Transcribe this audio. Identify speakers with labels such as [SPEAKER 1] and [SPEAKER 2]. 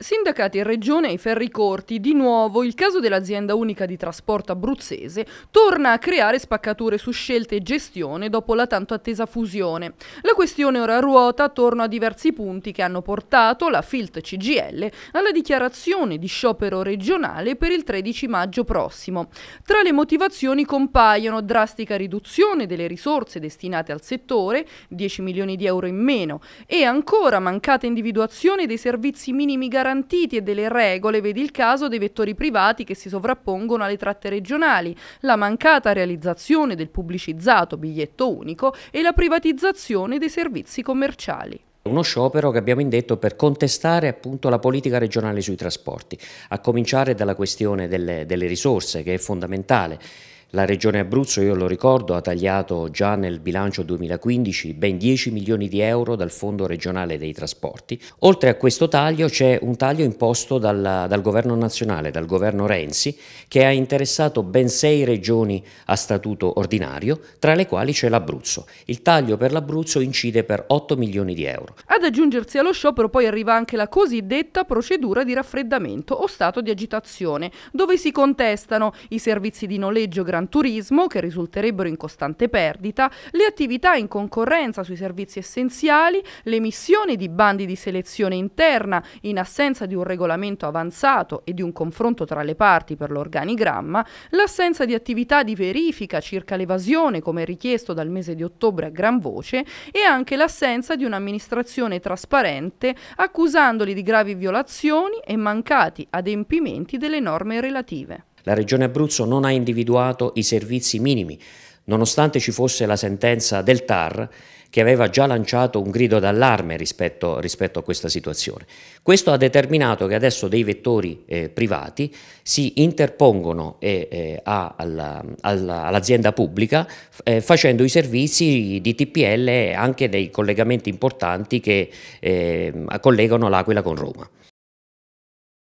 [SPEAKER 1] Sindacati, e Regione e ferri corti, di nuovo il caso dell'azienda unica di trasporto abruzzese torna a creare spaccature su scelte e gestione dopo la tanto attesa fusione. La questione ora ruota attorno a diversi punti che hanno portato la FILT CGL alla dichiarazione di sciopero regionale per il 13 maggio prossimo. Tra le motivazioni compaiono drastica riduzione delle risorse destinate al settore, 10 milioni di euro in meno, e ancora mancata individuazione dei servizi minimi garantiti garantiti e delle regole, vedi il caso dei vettori privati che si sovrappongono alle tratte regionali, la mancata realizzazione del pubblicizzato biglietto unico e la privatizzazione dei servizi commerciali
[SPEAKER 2] uno sciopero che abbiamo indetto per contestare appunto la politica regionale sui trasporti, a cominciare dalla questione delle, delle risorse che è fondamentale. La Regione Abruzzo, io lo ricordo, ha tagliato già nel bilancio 2015 ben 10 milioni di euro dal Fondo regionale dei trasporti. Oltre a questo taglio c'è un taglio imposto dal, dal governo nazionale, dal governo Renzi, che ha interessato ben 6 regioni a statuto ordinario, tra le quali c'è l'Abruzzo. Il taglio per l'Abruzzo incide per 8 milioni di euro.
[SPEAKER 1] Ad aggiungersi allo sciopero poi arriva anche la cosiddetta procedura di raffreddamento o stato di agitazione, dove si contestano i servizi di noleggio gratuito Gran Turismo, che risulterebbero in costante perdita, le attività in concorrenza sui servizi essenziali, l'emissione di bandi di selezione interna in assenza di un regolamento avanzato e di un confronto tra le parti per l'organigramma, l'assenza di attività di verifica circa l'evasione come richiesto dal mese di ottobre a gran voce e anche l'assenza di un'amministrazione trasparente accusandoli di gravi violazioni e mancati adempimenti delle norme relative.
[SPEAKER 2] La Regione Abruzzo non ha individuato i servizi minimi, nonostante ci fosse la sentenza del TAR che aveva già lanciato un grido d'allarme rispetto, rispetto, a questa situazione. Questo ha determinato che adesso dei vettori eh, privati si interpongono eh, eh, all'azienda all pubblica eh, facendo i servizi di TPL e anche dei collegamenti importanti che eh, collegano l'Aquila con Roma.